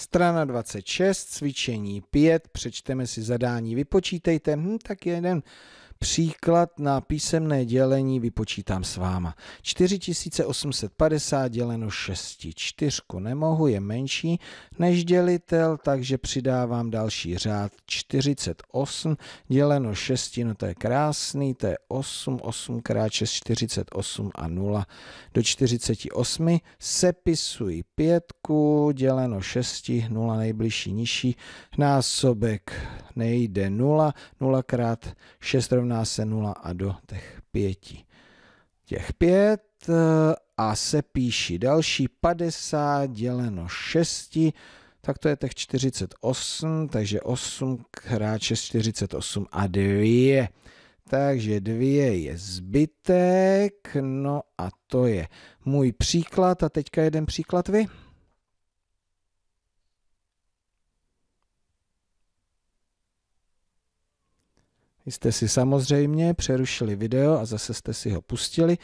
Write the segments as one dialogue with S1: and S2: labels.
S1: Strana 26, cvičení 5, přečteme si zadání, vypočítejte, hm, tak jeden Příklad na písemné dělení vypočítám s váma. 4850 děleno 6 čtyřku nemohu, je menší než dělitel, takže přidávám další řád 48 děleno 6, no to je krásný, to je 8, 8 x 6, 48 a 0. Do 48 sepisuji pětku děleno 6, 0 nejbližší nižší, násobek nejde 0, 0 krát 6 rovná se 0 a do těch 5. Těch 5 eh, a se píší další 50 děleno 6, tak to je těch 48, takže 8 krát 6, 48 a 2. Takže dvě je zbytek, no a to je můj příklad a teďka jeden příklad vy. Vy jste si samozřejmě přerušili video a zase jste si ho pustili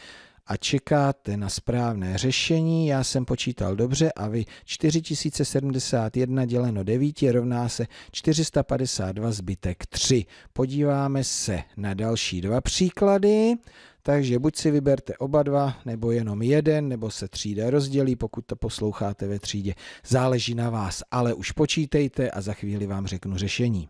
S1: a čekáte na správné řešení. Já jsem počítal dobře a vy 4071 děleno 9 rovná se 452 zbytek 3. Podíváme se na další dva příklady. Takže buď si vyberte oba dva, nebo jenom jeden, nebo se třída rozdělí, pokud to posloucháte ve třídě. Záleží na vás, ale už počítejte a za chvíli vám řeknu řešení.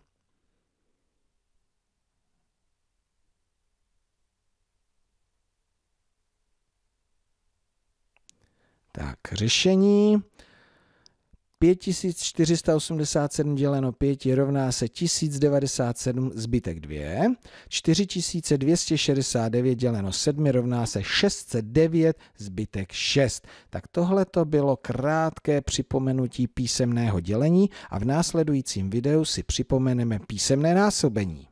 S1: Tak, řešení 5487 děleno 5 je rovná se 1097 zbytek 2. 4269 děleno 7 rovná se 609 zbytek 6. Tak tohle to bylo krátké připomenutí písemného dělení a v následujícím videu si připomeneme písemné násobení.